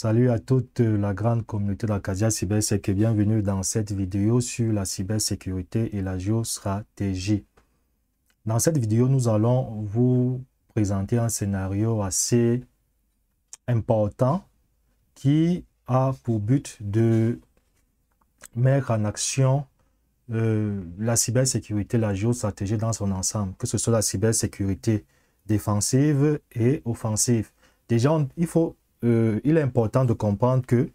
Salut à toute la grande communauté d'Acadia Cybersec et bienvenue dans cette vidéo sur la cybersécurité et la géostratégie. Dans cette vidéo, nous allons vous présenter un scénario assez important qui a pour but de mettre en action euh, la cybersécurité, la géostratégie dans son ensemble, que ce soit la cybersécurité défensive et offensive. Déjà, il faut euh, il est important de comprendre que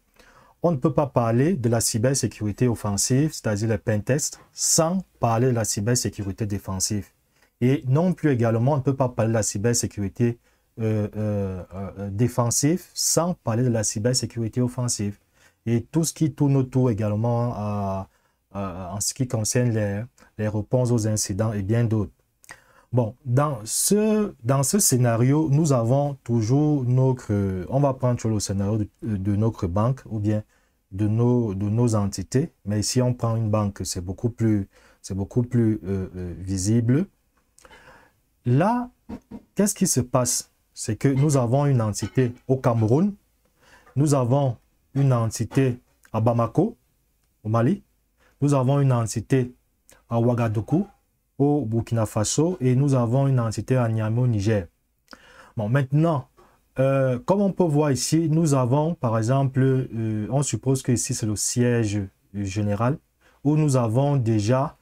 on ne peut pas parler de la cybersécurité offensive, c'est-à-dire le pentest, sans parler de la cybersécurité défensive. Et non plus également, on ne peut pas parler de la cybersécurité euh, euh, défensive sans parler de la cybersécurité offensive. Et tout ce qui tourne autour également en ce qui concerne les, les réponses aux incidents et bien d'autres. Bon, dans ce, dans ce scénario, nous avons toujours notre... On va prendre le scénario de, notre banque ou bien de nos, de nos entités. Mais si on prend une banque, c'est beaucoup plus, beaucoup plus euh, euh, visible. Là, qu'est-ce qui se passe C'est que nous avons une entité au Cameroun. Nous avons une entité à Bamako, au Mali. Nous avons une entité à Ouagadougou, au Burkina Faso et nous avons une entité à Niamey au Niger. Bon, maintenant, euh, comme on peut voir ici, nous avons par exemple, euh, on suppose que ici c'est le siège euh, général où nous avons déjà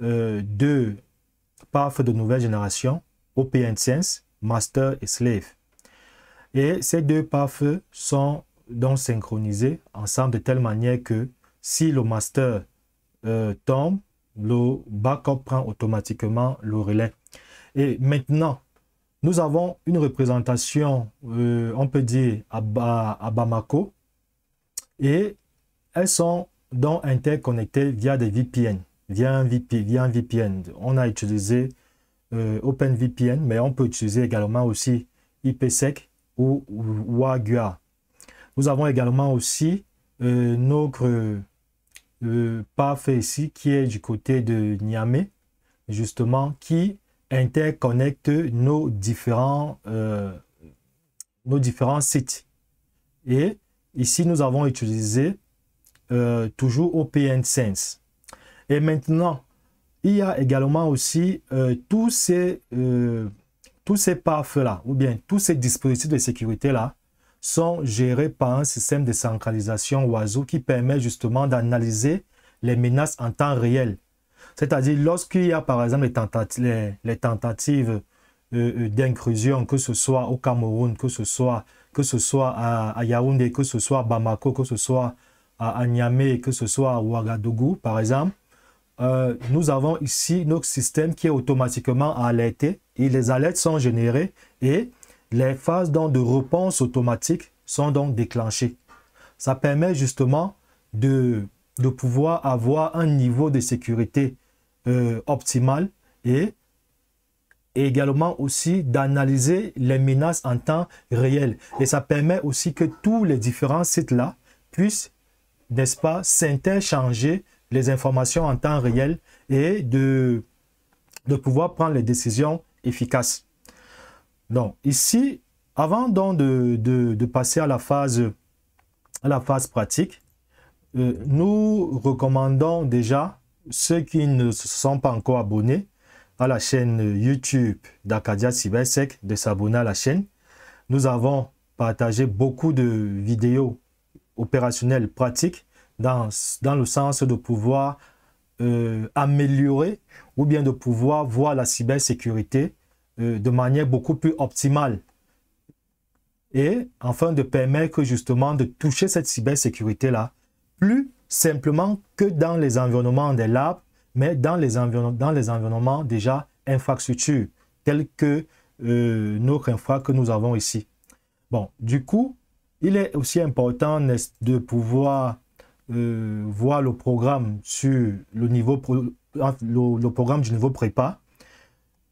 deux PAF de nouvelle génération, OPN Master et Slave. Et ces deux PAF sont donc synchronisés ensemble de telle manière que si le Master tombe, le backup prend automatiquement le relais. Et maintenant, nous avons une représentation, euh, on peut dire, à, Bamako, et elles sont donc interconnectées via des VPN, via un, VPN. On a utilisé euh, OpenVPN, mais on peut utiliser également aussi IPsec ou WAGUA. Nous avons également aussi euh, notre Parfait ici qui est du côté de Niamey, justement, qui interconnecte nos différents, euh, nos différents sites. Et ici, nous avons utilisé euh, toujours OPN Sense. Et maintenant, il y a également aussi euh, tous ces, tous ces PAF-là, ou bien tous ces dispositifs de sécurité-là, sont gérés par un système de centralisation oiseau qui permet justement d'analyser les menaces en temps réel. C'est-à-dire lorsqu'il y a par exemple les, tentatives euh, euh, d'inclusion, que ce soit au Cameroun, que ce soit, que ce soit à, Yaoundé, que ce soit à Bamako, que ce soit à, à Niamey, que ce soit à Ouagadougou par exemple, euh, nous avons ici notre système qui est automatiquement alerté et les alertes sont générées et les phases de réponse automatique sont donc déclenchées. Ça permet justement de, pouvoir avoir un niveau de sécurité euh, optimal et également aussi d'analyser les menaces en temps réel. Et ça permet aussi que tous les différents sites-là puissent, n'est-ce pas, s'interchanger les informations en temps réel et de, de pouvoir prendre les décisions efficaces. Donc ici, avant donc de, passer à la phase, à la phase pratique, euh, nous recommandons déjà ceux qui ne sont pas encore abonnés à la chaîne YouTube d'Acadia Cybersec de s'abonner à la chaîne. Nous avons partagé beaucoup de vidéos opérationnelles pratiques dans, le sens de pouvoir euh, améliorer ou bien de pouvoir voir la cybersécurité euh, de manière beaucoup plus optimale. Et enfin, de permettre justement de toucher cette cybersécurité-là, plus simplement que dans les environnements des labs, mais dans les, dans les environnements déjà infrastructures, tels que euh, notre infra que nous avons ici. Bon, du coup, il est aussi important de pouvoir euh, voir le programme sur le niveau, le programme du niveau prépa,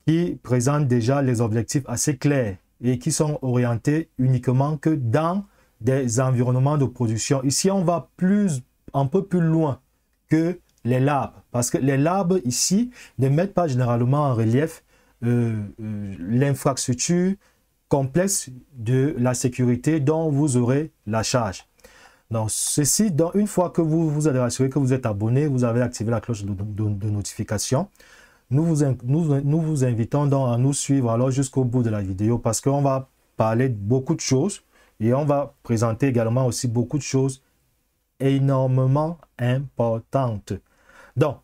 qui présentent déjà les objectifs assez clairs et qui sont orientés uniquement que dans des environnements de production. Ici, on va plus, un peu plus loin que les labs, parce que les labs ici ne mettent pas généralement en relief euh, euh, l'infrastructure complexe de la sécurité dont vous aurez la charge. Donc, ceci, une fois que vous vous êtes rassuré que vous êtes abonné, vous avez activé la cloche de notification, nous vous, nous, vous invitons donc à nous suivre alors jusqu'au bout de la vidéo parce qu'on va parler de beaucoup de choses et on va présenter également aussi beaucoup de choses énormément importantes. Donc,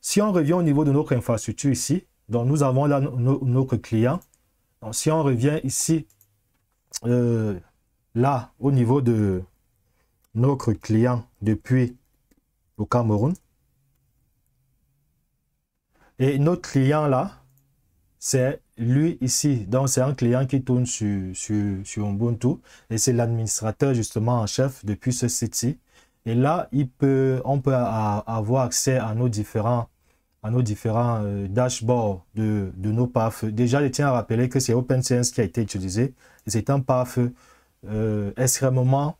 si on revient au niveau de notre infrastructure ici, donc nous avons là notre client. Donc, si on revient ici, euh, là, au niveau de notre client depuis le Cameroun, et notre client là, c'est lui ici. Donc, c'est un client qui tourne sur, Ubuntu et c'est l'administrateur justement en chef depuis ce site-ci. Et là, il peut, on peut avoir accès à nos différents, à nos différents euh, dashboards de, nos PAF. Déjà, je tiens à rappeler que c'est OpenSense qui a été utilisé. C'est un PAF euh, extrêmement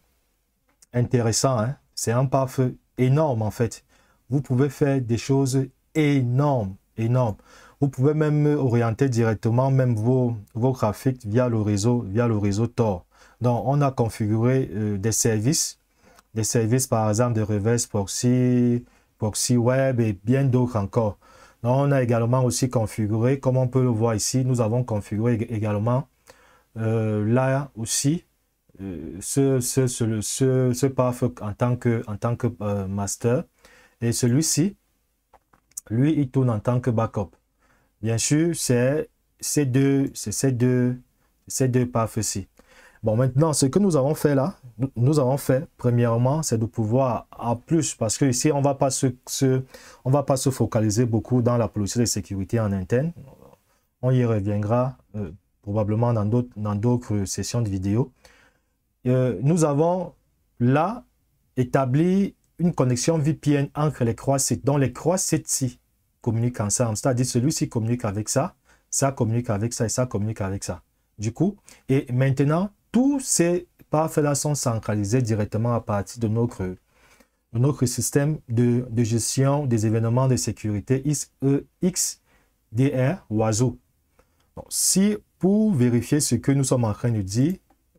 intéressant. Hein. C'est un PAF énorme en fait. Vous pouvez faire des choses énormes énorme. Vous pouvez même orienter directement même vos, vos graphiques via le réseau, via le réseau Tor. Donc, on a configuré euh, des services, des services par exemple de reverse proxy, proxy web et bien d'autres encore. Donc, on a également aussi configuré, comme on peut le voir ici, nous avons configuré également euh, là aussi euh, ce, ce, ce, ce, en tant que, en tant que master. Et celui-ci, lui, il tourne en tant que backup. Bien sûr, c'est ces deux, c'est ces deux, ces deux ci Bon, maintenant, ce que nous avons fait là, nous avons fait, premièrement, c'est de pouvoir à plus, parce que ici, on va pas se, on va pas se focaliser beaucoup dans la police de sécurité en interne. On y reviendra euh, probablement dans d'autres, dans d'autres sessions de vidéo euh, nous avons là établi une connexion VPN entre les trois sites. dont les trois sites-ci communiquent ensemble. C'est-à-dire, celui-ci communique avec ça, ça communique avec ça et ça communique avec ça. Du coup, et maintenant, tous ces parfaits-là sont centralisés directement à partir de notre, notre système de, gestion des événements de sécurité e, XEXDR Oiseau. Donc, si pour vérifier ce que nous sommes en train de dire,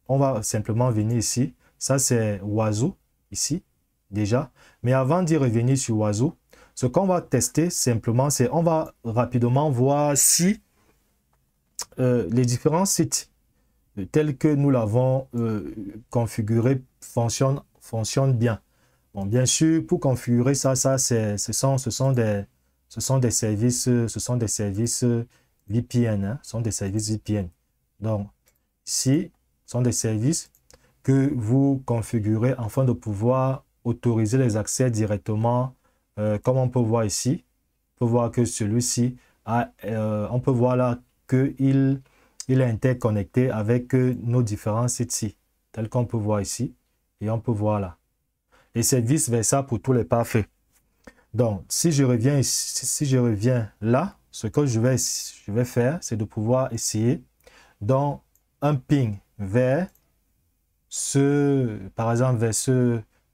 on va simplement venir ici. Ça, c'est Oiseau, ici déjà. Mais avant d'y revenir sur Oiseau, ce qu'on va tester simplement, c'est on va rapidement voir si euh, les différents sites euh, tels que nous l'avons euh, configuré fonctionnent, bien. Bon, bien sûr, pour configurer ça, ça ce, sont, des, services, ce sont des services VPN, hein, ce sont des services VPN. Donc, si, ce sont des services que vous configurez afin de pouvoir autoriser les accès directement, euh, comme on peut voir ici. On peut voir que celui-ci, euh, on peut voir là qu'il il est interconnecté avec euh, nos différents sites-ci, Tel qu'on peut voir ici et on peut voir là. Et c'est vice ça pour tous les parfaits. Donc, si je reviens, si je reviens là, ce que je vais, je vais faire, c'est de pouvoir essayer dans un ping vers ce, par exemple, vers ce,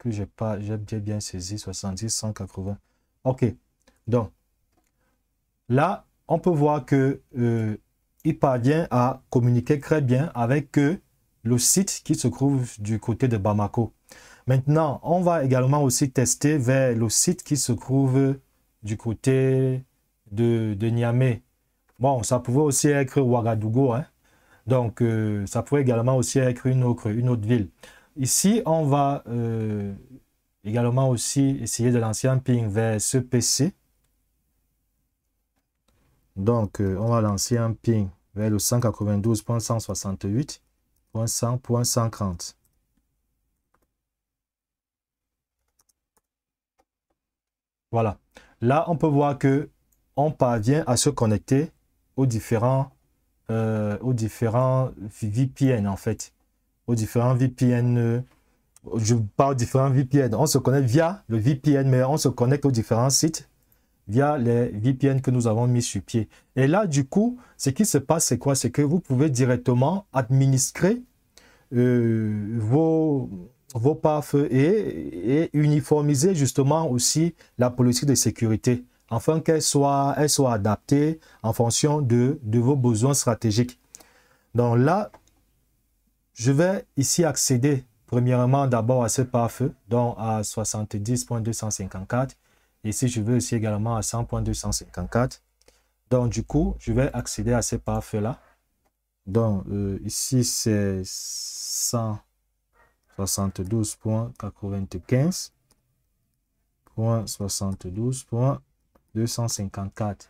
que j'ai pas, j'ai bien saisi, 70, 180. OK. Donc, là, on peut voir que euh, il parvient à communiquer très bien avec euh, le site qui se trouve du côté de Bamako. Maintenant, on va également aussi tester vers le site qui se trouve euh, du côté de, de Niamey. Bon, ça pouvait aussi être Ouagadougou. Hein. Donc, ça pouvait également aussi être une autre, une autre ville. Ici, on va euh, également aussi essayer de lancer un ping vers ce PC. Donc, euh, on va lancer un ping vers le 192.168.100.130. Voilà. Là, on peut voir que on parvient à se connecter aux différents, euh, aux différents VPN, en fait aux différents VPN. Je parle différents VPN. On se connecte via le VPN, mais on se connecte aux différents sites via les VPN que nous avons mis sur pied. Et là, du coup, ce qui se passe, c'est quoi C'est que vous pouvez directement administrer euh, vos, vos pare feu et, uniformiser justement aussi la politique de sécurité afin qu'elle soit, elle soit adaptée en fonction de, de vos besoins stratégiques. Donc là, je vais ici accéder premièrement d'abord à ce pare-feu, donc à 70.254. Ici, je veux aussi également à 100.254. Donc, du coup, je vais accéder à ce pare-feu-là. Donc, euh, ici, c'est 172.95.72.254.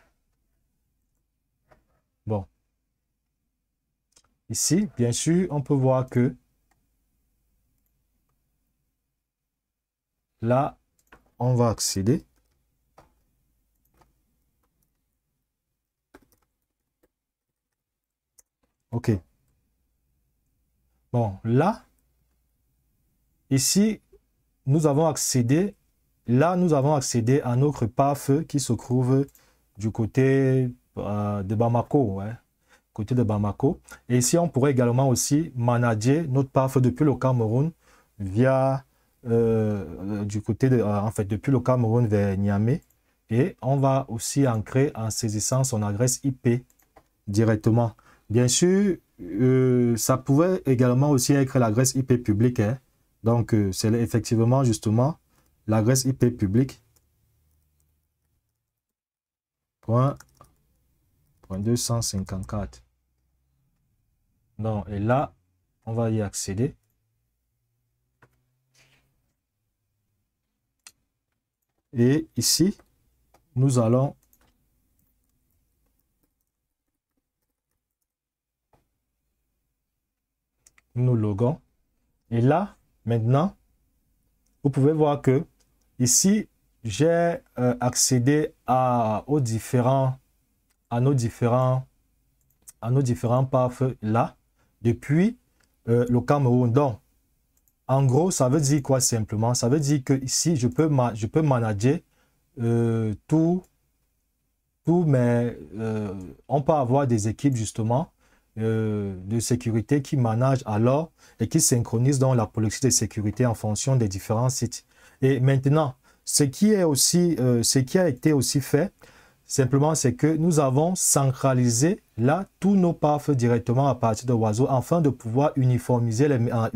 Bon, Ici, bien sûr, on peut voir que là, on va accéder. OK. Bon, là, ici, nous avons accédé, là, nous avons accédé à notre PAF qui se trouve du côté euh, de Bamako. ouais côté de Bamako. Et ici, on pourrait également aussi manager notre PAF depuis le Cameroun via euh, du côté de, euh, en fait, depuis le Cameroun vers Niamey. Et on va aussi ancrer en saisissant son adresse IP directement. Bien sûr, euh, ça pourrait également aussi être l'adresse IP publique. Hein. Donc, c'est effectivement justement l'adresse IP publique. 254. non et là, on va y accéder. Et ici, nous allons nous logons Et là, maintenant, vous pouvez voir que ici, j'ai euh, accédé à, aux différents à nos différents, à nos différents PAF là depuis euh, le Cameroun. Donc, en gros, ça veut dire quoi simplement Ça veut dire que ici, je peux, je peux manager euh, tout, tout, mais euh, on peut avoir des équipes justement de sécurité qui managent alors et qui synchronisent donc la politique de sécurité en fonction des différents sites. Et maintenant, ce qui, est aussi, ce qui a été aussi fait, Simplement, c'est que nous avons centralisé là tous nos PAF directement à partir de Oiseau afin de pouvoir uniformiser les, euh,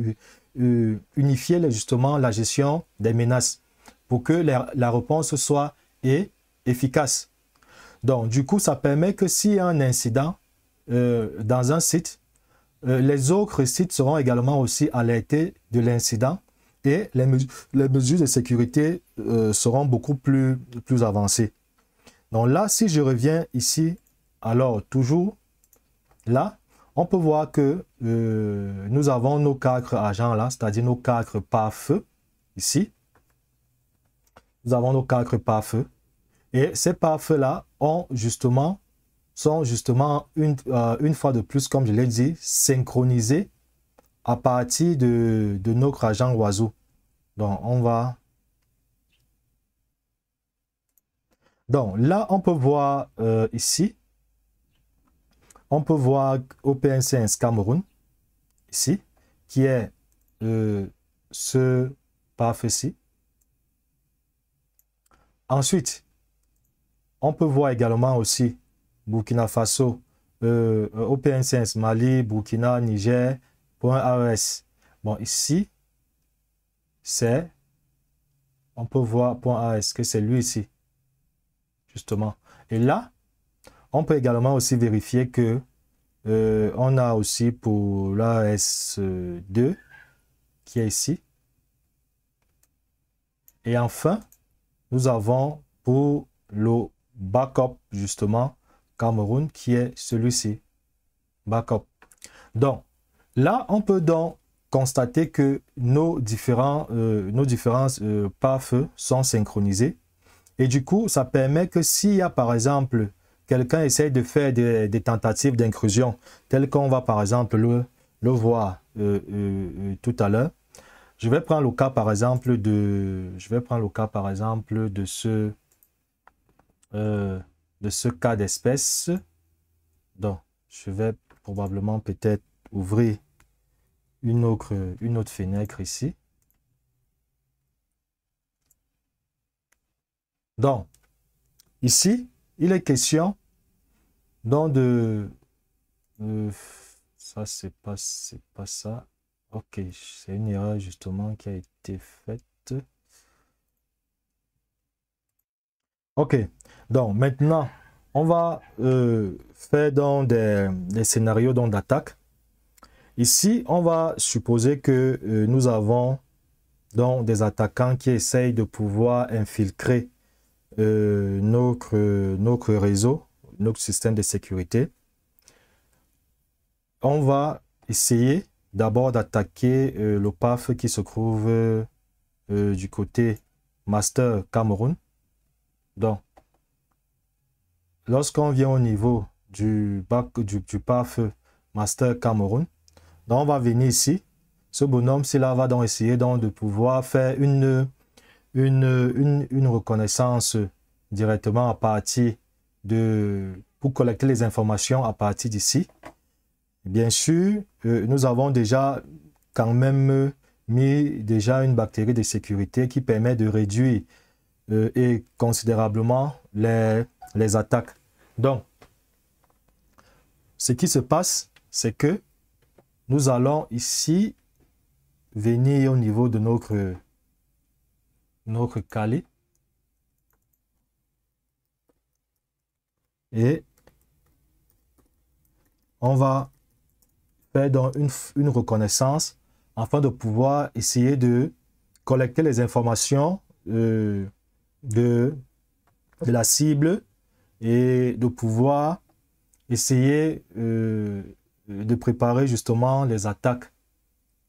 euh, unifier justement la gestion des menaces pour que la, réponse soit efficace. Donc, du coup, ça permet que s'il y a un incident euh, dans un site, les autres sites seront également aussi alertés de l'incident et les, mesures de sécurité seront beaucoup plus avancées. Donc là, si je reviens ici, alors toujours là, on peut voir que euh, nous avons nos quatre agents là, c'est-à-dire nos quatre par feu, ici. Nous avons nos quatre par feu. Et ces par feu là ont justement, sont justement une, euh, une fois de plus, comme je l'ai dit, synchronisés à partir de, de notre agent oiseau. Donc on va Donc là, on peut voir euh, ici, on peut voir opn Cameroun, ici, qui est euh, ce paf ci Ensuite, on peut voir également aussi Burkina Faso, euh, euh Mali, Burkina, Niger, point e Bon, ici, c'est, on peut voir point e que c'est lui ici justement. Et là, on peut également aussi vérifier que euh, on a aussi pour l'AS2 qui est ici. Et enfin, nous avons pour le backup, justement, Cameroun, qui est celui-ci. Backup. Donc, là, on peut donc constater que nos différents, euh, nos euh, sont synchronisés et du coup, ça permet que s'il y a, par exemple, quelqu'un essaye de faire des, tentatives d'inclusion, tel qu'on va, par exemple, le, voir euh, euh, euh, tout à l'heure, je vais prendre le cas, par exemple, de, je vais prendre le cas, par exemple, de ce, de ce cas d'espèce. Donc, je vais probablement peut-être ouvrir une une autre fenêtre ici. Donc, ici, il est question donc de... ça, c'est pas, pas ça. Ok, c'est une erreur justement qui a été faite. Ok, donc maintenant, on va euh, faire donc des, scénarios d'attaque. Ici, on va supposer que euh, nous avons donc des attaquants qui essayent de pouvoir infiltrer euh, notre, euh, notre réseau, notre système de sécurité, on va essayer d'abord d'attaquer euh, le PAF qui se trouve du côté Master Cameroun. Donc, lorsqu'on vient au niveau du, bac, du, du PAF Master Cameroun, donc on va venir ici. Ce bonhomme, s'il va donc essayer de pouvoir faire une une, une, reconnaissance directement à partir de, pour collecter les informations à partir d'ici. Bien sûr, euh, nous avons déjà quand même mis déjà une bactérie de sécurité qui permet de réduire euh, et considérablement les, les attaques. Donc, ce qui se passe, c'est que nous allons ici venir au niveau de notre notre cali Et on va faire une, reconnaissance afin de pouvoir essayer de collecter les informations euh, de, la cible et de pouvoir essayer euh, de préparer justement les attaques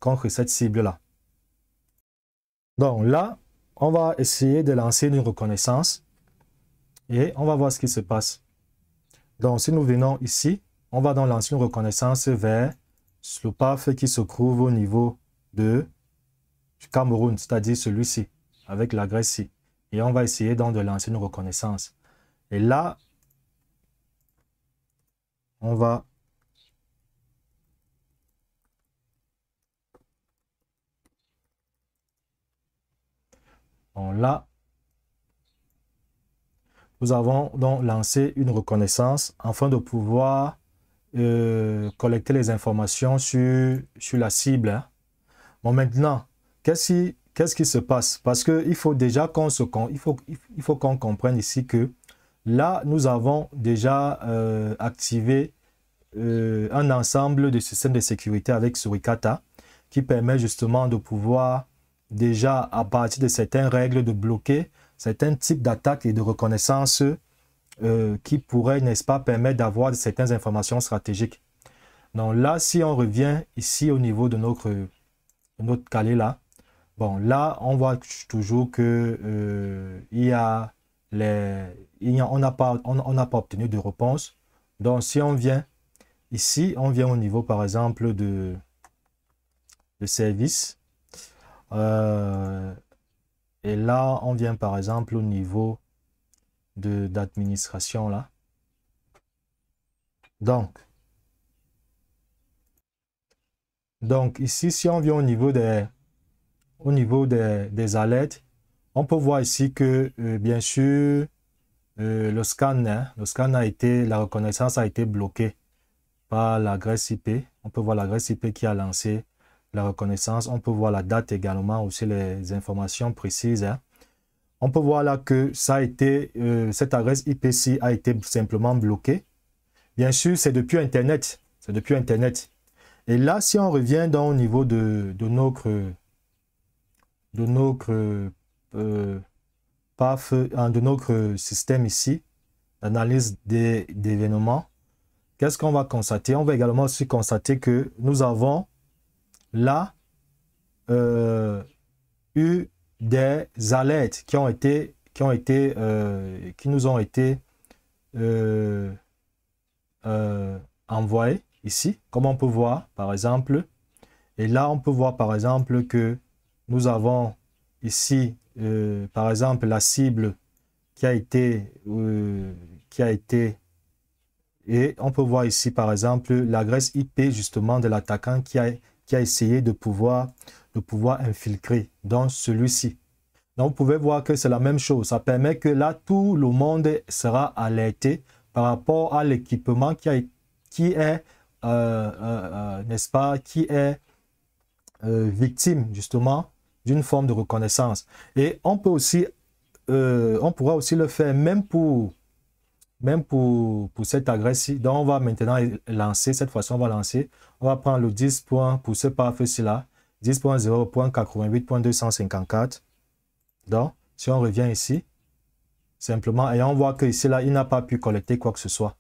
contre cette cible-là. Donc là, on va essayer de lancer une reconnaissance et on va voir ce qui se passe. Donc, si nous venons ici, on va dans lancer une reconnaissance vers Slopaf qui se trouve au niveau de, du Cameroun, c'est-à-dire celui-ci, avec la Grèce Et on va essayer donc de lancer une reconnaissance. Et là, on va Là, nous avons donc lancé une reconnaissance afin de pouvoir euh, collecter les informations sur, la cible. Hein. Bon, maintenant, qu'est-ce qui, se passe Parce qu'il faut déjà qu'on il faut, il faut qu'on comprenne ici que là, nous avons déjà euh, activé euh, un ensemble de systèmes de sécurité avec Suricata qui permet justement de pouvoir déjà à partir de certaines règles de bloquer certains types d'attaques et de reconnaissance euh, qui pourraient, n'est-ce pas, permettre d'avoir certaines informations stratégiques. Donc là, si on revient ici au niveau de notre, notre calé là, bon là, on voit toujours que euh, y a les, on n'a pas, pas obtenu de réponse. Donc si on vient ici, on vient au niveau par exemple de, de service. Euh, et là, on vient par exemple au niveau d'administration là. Donc, donc ici, si on vient au niveau des, au niveau des, des alertes, on peut voir ici que, euh, bien sûr, euh, le scan, hein, le scan a été, la reconnaissance a été bloquée par l'agresse IP. On peut voir l'agresse IP qui a lancé la reconnaissance. On peut voir la date également, aussi les informations précises. Hein. On peut voir là que ça a été, euh, cette adresse IPC a été simplement bloquée. Bien sûr, c'est depuis Internet. C'est depuis Internet. Et là, si on revient dans, au niveau de, de notre, de notre, euh, hein, de notre système ici, des événements qu'est-ce qu'on va constater On va également aussi constater que nous avons là euh, eu des alertes qui ont été qui ont été euh, qui nous ont été euh, euh, envoyées ici comme on peut voir par exemple et là on peut voir par exemple que nous avons ici par exemple la cible qui a été qui a été et on peut voir ici par exemple l'adresse IP justement de l'attaquant qui a été qui a essayé de pouvoir, de pouvoir infiltrer dans celui-ci. Donc, vous pouvez voir que c'est la même chose. Ça permet que là, tout le monde sera alerté par rapport à l'équipement qui, est, euh, euh, euh, n'est-ce pas, qui est victime justement d'une forme de reconnaissance. Et on peut aussi, on pourra aussi le faire même pour même pour, pour cette agression. Donc, on va maintenant lancer, cette fois-ci, on va lancer. On va prendre le 10 points pour ce parfait ci là. 10.0.88.254. Donc, si on revient ici, simplement, et on voit que ici, là, il n'a pas pu collecter quoi que ce soit.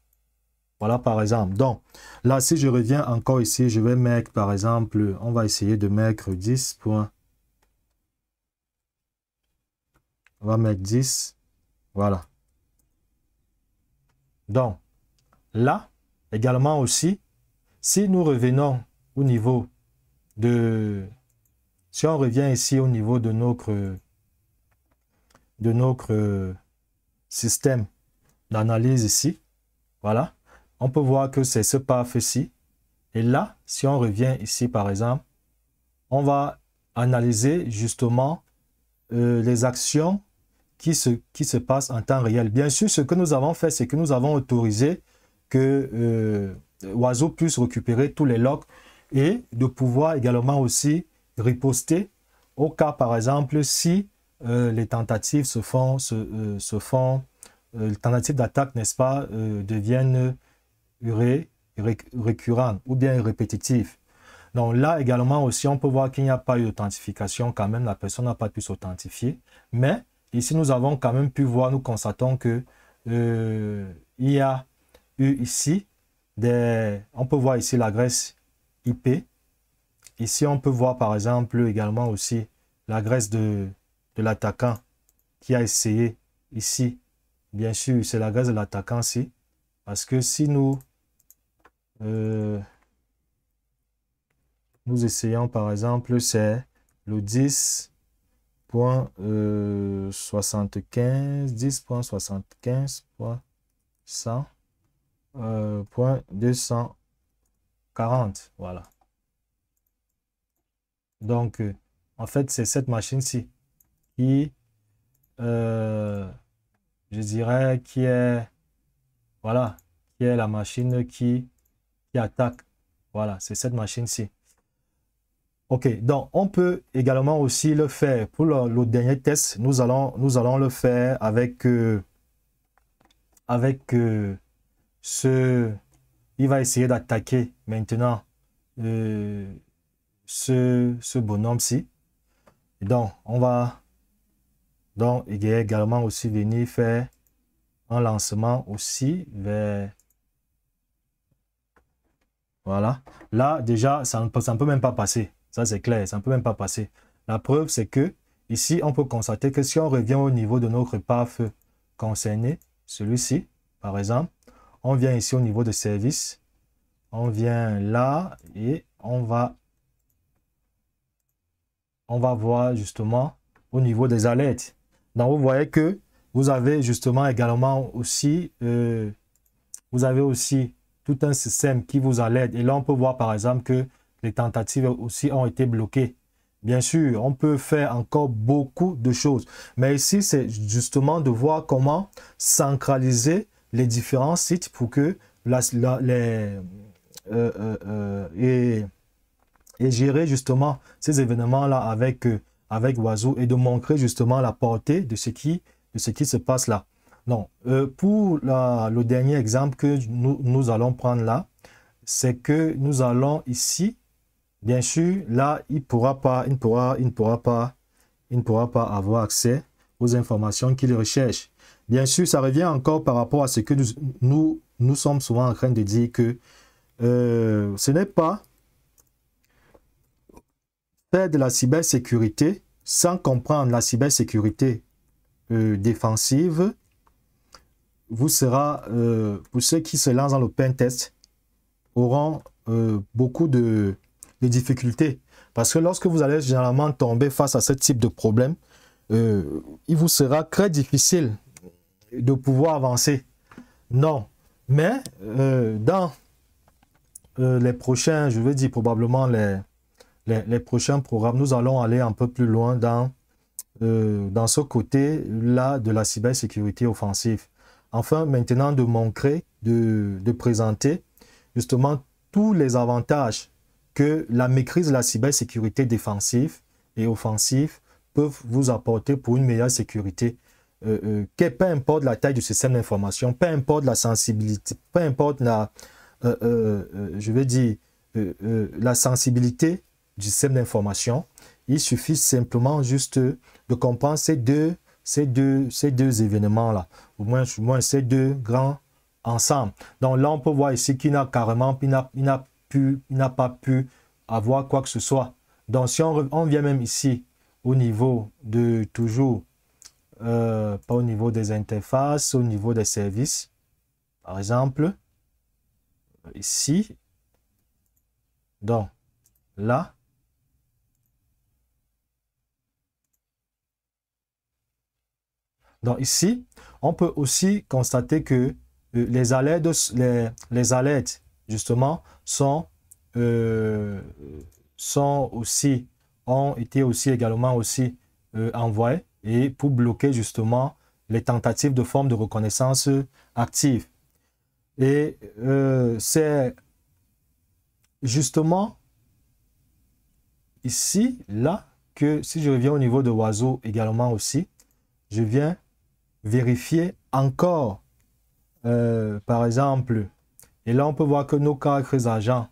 Voilà, par exemple. Donc, là, si je reviens encore ici, je vais mettre, par exemple, on va essayer de mettre 10. points. On va mettre 10. Voilà. Donc, là, également aussi, si nous revenons au niveau de... Si on revient ici au niveau de notre, de notre système d'analyse ici, voilà, on peut voir que c'est ce paf ici. Et là, si on revient ici, par exemple, on va analyser justement euh, les actions qui se, qui se passe en temps réel. Bien sûr, ce que nous avons fait, c'est que nous avons autorisé que euh, Oiseau puisse récupérer tous les logs et de pouvoir également aussi riposter au cas, par exemple, si euh, les tentatives se font, se, euh, se font les tentatives d'attaque, n'est-ce pas, deviennent récurrentes ou bien répétitives. Donc là également aussi, on peut voir qu'il n'y a pas eu d'authentification quand même, la personne n'a pas pu s'authentifier, mais Ici, nous avons quand même pu voir, nous constatons que euh, il y a eu ici des... On peut voir ici l'adresse IP. Ici, on peut voir par exemple également aussi l'adresse de, de l'attaquant qui a essayé ici. Bien sûr, c'est l'adresse de l'attaquant ici. Parce que si nous... Euh, nous essayons par exemple, c'est le 10 Point 10.75, euh, quinze euh, point 240. Voilà. Donc, euh, en fait, c'est cette machine-ci qui, euh, je dirais, qui est, voilà, qui est la machine qui, qui attaque. Voilà, c'est cette machine-ci. Ok, donc on peut également aussi le faire. Pour le, dernier test, nous allons, nous allons le faire avec, euh, avec euh, ce... Il va essayer d'attaquer maintenant euh, ce, ce bonhomme-ci. Donc, on va... Donc, il va également aussi venir faire un lancement aussi vers... Voilà. Là, déjà, ça ne, ça ne peut même pas passer. Ça, c'est clair, ça ne peut même pas passer. La preuve, c'est que ici, on peut constater que si on revient au niveau de notre PAF concerné, celui-ci, par exemple, on vient ici au niveau de service, on vient là et on va, on va voir justement au niveau des alertes. Donc, vous voyez que vous avez justement également aussi, euh, vous avez aussi tout un système qui vous alerte. Et là, on peut voir par exemple que les tentatives aussi ont été bloquées. Bien sûr, on peut faire encore beaucoup de choses. Mais ici, c'est justement de voir comment centraliser les différents sites pour que la, les, euh, euh, euh, et, gérer justement ces événements-là avec, avec Oiseau et de montrer justement la portée de ce qui, de ce qui se passe là. Non, pour le dernier exemple que nous allons prendre là, c'est que nous allons ici Bien sûr, là, il pourra pas, il ne pourra, il pourra pas, il pourra pas avoir accès aux informations qu'il recherche. Bien sûr, ça revient encore par rapport à ce que nous, nous, sommes souvent en train de dire que euh, ce n'est pas faire de la cybersécurité sans comprendre la cybersécurité euh, défensive vous sera, euh, pour ceux qui se lancent dans le pentest, auront beaucoup de, les difficultés. Parce que lorsque vous allez généralement tomber face à ce type de problème, euh, il vous sera très difficile de pouvoir avancer. Non. Mais euh, dans euh, les prochains, je veux dire probablement les, les, prochains programmes, nous allons aller un peu plus loin dans, dans ce côté-là de la cybersécurité offensive. Enfin, maintenant, de montrer, de, de présenter justement tous les avantages que la maîtrise de la cybersécurité défensive et offensive peuvent vous apporter pour une meilleure sécurité. Euh, euh, que, peu importe la taille du système d'information, peu importe la sensibilité, peu importe la, euh, je vais dire, la sensibilité du système d'information, il suffit simplement juste de comprendre ces deux, ces ces deux événements-là, au moins, ces deux grands ensemble. Donc là, on peut voir ici qu'il n'a carrément, il n'a pu, n'a pas pu avoir quoi que ce soit. Donc si on, vient même ici au niveau de toujours, euh, pas au niveau des interfaces, au niveau des services, par exemple, ici, donc là, Donc ici, on peut aussi constater que euh, les les alertes justement, euh, sont, aussi, ont été aussi également aussi euh, envoyés et pour bloquer justement les tentatives de forme de reconnaissance active. Et euh, c'est justement ici, là, que si je reviens au niveau de oiseau également aussi, je viens vérifier encore, par exemple, et là, on peut voir que nos quatre agents,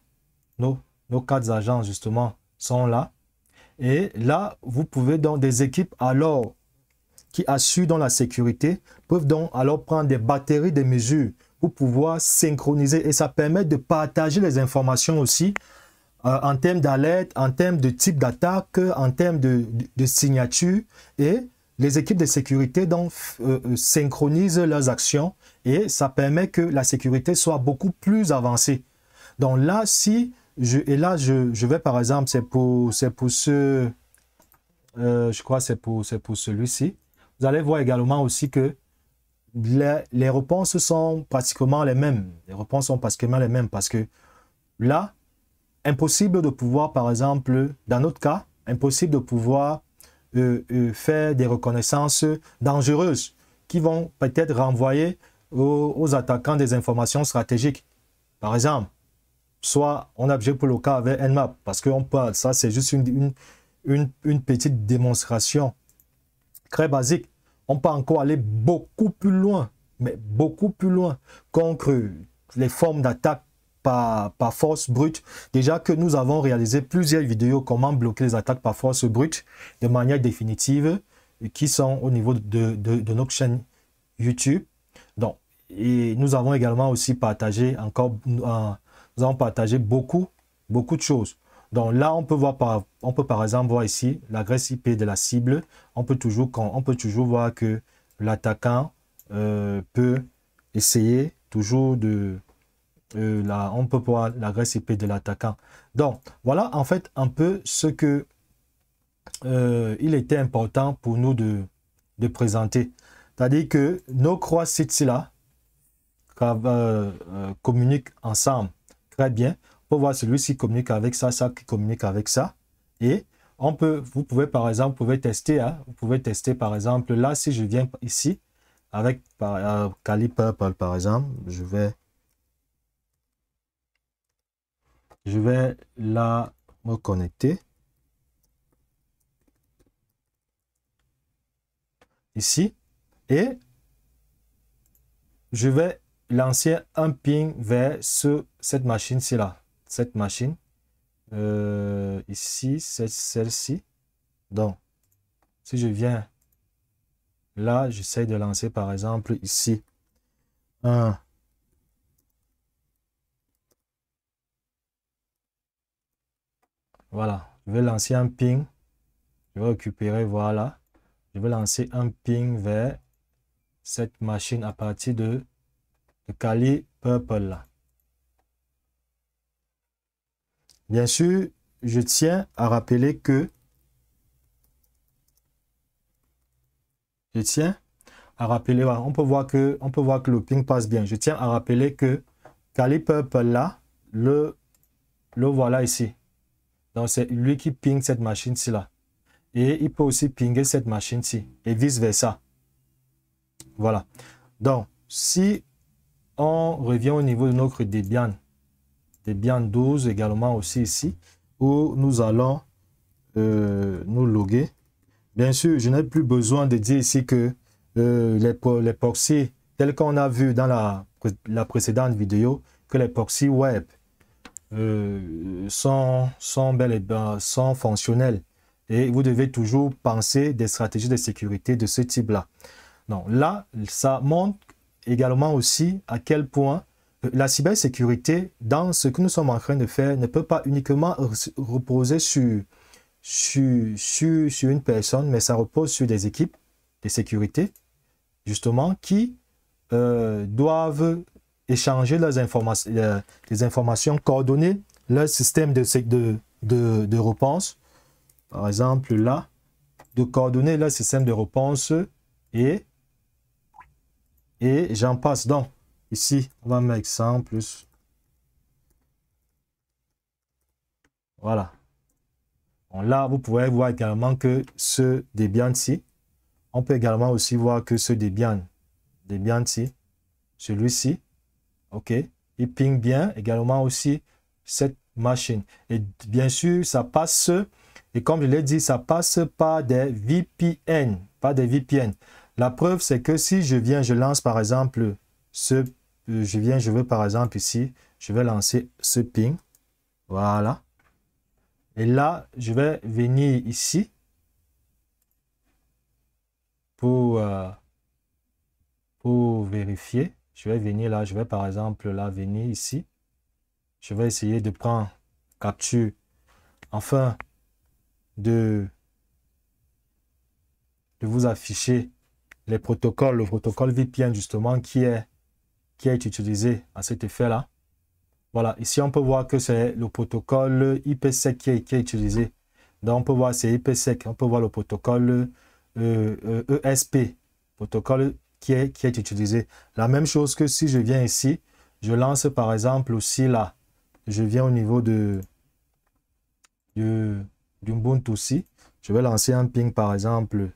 nos, quatre agents justement, sont là. Et là, vous pouvez donc des équipes alors qui assurent dans la sécurité peuvent donc alors prendre des batteries de mesures pour pouvoir synchroniser et ça permet de partager les informations aussi euh, en termes d'alerte, en termes de type d'attaque, en termes de, de signature et les équipes de sécurité euh, euh, synchronisent leurs actions et ça permet que la sécurité soit beaucoup plus avancée. Donc là, si je, et là, je, vais par exemple, c'est pour, pour ce, euh, je crois c'est pour, pour celui-ci. Vous allez voir également aussi que les, les, réponses sont pratiquement les mêmes. Les réponses sont pratiquement les mêmes parce que là, impossible de pouvoir, par exemple, dans notre cas, impossible de pouvoir euh, euh, faire des reconnaissances dangereuses qui vont peut-être renvoyer aux, attaquants des informations stratégiques. Par exemple, soit on a déjà pour le cas avec Nmap, parce qu'on parle, ça c'est juste une, une, une petite démonstration très basique. On peut encore aller beaucoup plus loin, mais beaucoup plus loin contre les formes d'attaque par, force brute. Déjà que nous avons réalisé plusieurs vidéos comment bloquer les attaques par force brute de manière définitive qui sont au niveau de, de, de notre chaîne YouTube. Donc, et nous avons également aussi partagé encore, euh, nous avons partagé beaucoup, beaucoup de choses. Donc là, on peut voir par, on peut par exemple voir ici l'adresse IP de la cible. On peut toujours, on peut toujours voir que l'attaquant euh, peut essayer toujours de, euh, on peut voir la IP de l'attaquant. Donc, voilà en fait un peu ce que euh, il était important pour nous de, présenter. C'est-à-dire que nos croix là euh, communiquent ensemble très bien. On peut voir celui-ci communique avec ça, ça qui communique avec ça. Et on peut, vous pouvez par exemple, pouvez tester. Hein, vous pouvez tester par exemple, là, si je viens ici, avec cali purple par exemple, je vais Je vais la me connecter. Ici. Et je vais lancer un ping vers cette machine-ci là. Cette machine. Euh, ici ici, celle-ci. Donc, si je viens là, j'essaie de lancer par exemple ici un Voilà, je vais lancer un ping. Je vais récupérer, voilà. Je vais lancer un ping vers cette machine à partir de, Kali Purple. Bien sûr, je tiens à rappeler que je tiens à rappeler, on peut voir que on peut voir que le ping passe bien. Je tiens à rappeler que Kali Purple là, le le voilà ici. Donc, c'est lui qui ping cette machine-ci là. Et il peut aussi pinger cette machine-ci et vice-versa. Voilà. Donc, si on revient au niveau de notre Debian, Debian 12 également aussi ici, où nous allons euh, nous loguer. Bien sûr, je n'ai plus besoin de dire ici que euh, les, les proxys, tels qu'on a vu dans la, la précédente vidéo, que les proxys web euh, sont, bel et bien, sont fonctionnels. Et vous devez toujours penser des stratégies de sécurité de ce type-là. Donc là, ça montre également aussi à quel point euh, la cybersécurité, dans ce que nous sommes en train de faire, ne peut pas uniquement reposer sur, sur, une personne, mais ça repose sur des équipes de sécurité, justement, qui euh, doivent échanger euh, les informations, les informations, coordonner leur système de, de, de, de, réponse. Par exemple, là, de coordonner leur système de réponse et, et j'en passe. Donc, ici, on va mettre 100 plus. Voilà. là, vous pouvez voir également que ce Debian-ci, on peut également aussi voir que ce Debian, Debian-ci, celui-ci, OK Il ping bien également aussi cette machine. Et bien sûr, ça passe, et comme je l'ai dit, ça passe par des VPN, pas des VPN. La preuve, c'est que si je viens, je lance par exemple ce, euh, je viens, je veux par exemple ici, je vais lancer ce ping. Voilà. Et là, je vais venir ici pour, euh, pour vérifier. Je vais venir là, je vais par exemple là venir ici. Je vais essayer de prendre capture. Enfin, de, de vous afficher les protocoles, le protocole VPN justement qui est, qui est utilisé à cet effet-là. Voilà, ici on peut voir que c'est le protocole IPsec qui est, utilisé. Donc on peut voir c'est IPsec, on peut voir le protocole ESP, euh, euh, e protocole qui est, utilisé. La même chose que si je viens ici, je lance par exemple aussi là, je viens au niveau de, de dubuntu aussi. je vais lancer un ping par exemple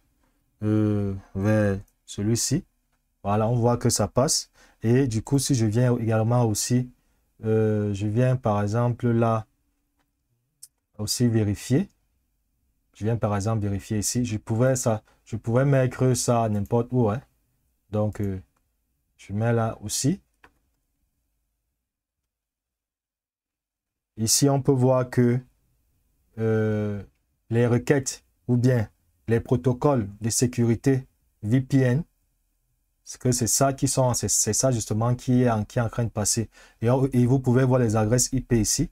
euh, vers celui-ci. Voilà, on voit que ça passe. Et du coup, si je viens également aussi, euh, je viens par exemple là, aussi vérifier. Je viens par exemple vérifier ici. Je pouvais ça, je mettre ça n'importe où. Hein. Donc, euh, je mets là aussi. Ici, on peut voir que euh, les requêtes ou bien les protocoles de sécurité VPN, que c'est ça qui ça justement qui est, en, qui en train de passer. Et, vous pouvez voir les adresses IP ici.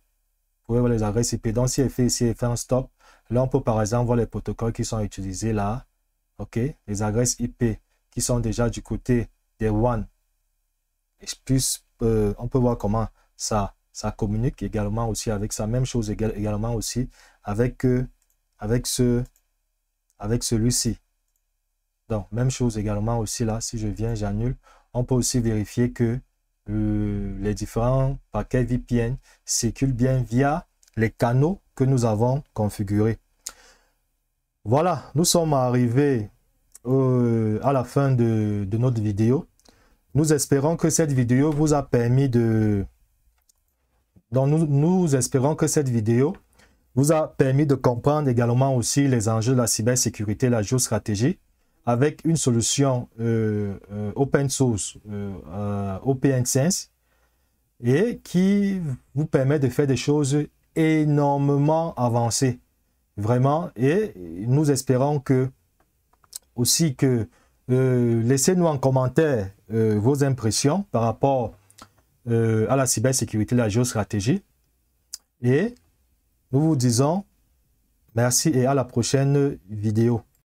Vous pouvez voir les adresses IP. Donc, si elle fait ici, elle fait un stop. Là, on peut par exemple voir les protocoles qui sont utilisés là. OK, les adresses IP qui sont déjà du côté des One. Et puis euh, on peut voir comment ça, ça communique également aussi avec sa Même chose également aussi avec, euh, avec, ce, avec celui-ci. Donc, même chose également aussi là, si je viens, j'annule. On peut aussi vérifier que euh, les différents paquets VPN circulent bien via les canaux que nous avons configuré Voilà, nous sommes arrivés euh, à la fin de, notre vidéo. Nous espérons que cette vidéo vous a permis de... nous, espérons que cette vidéo vous a permis de comprendre également aussi les enjeux de la cybersécurité la géostratégie avec une solution euh, euh, open source euh, et qui vous permet de faire des choses énormément avancées. Vraiment, et nous espérons que aussi que euh, laissez-nous en commentaire euh, vos impressions par rapport euh, à la cybersécurité, la géostratégie. Et nous vous disons merci et à la prochaine vidéo.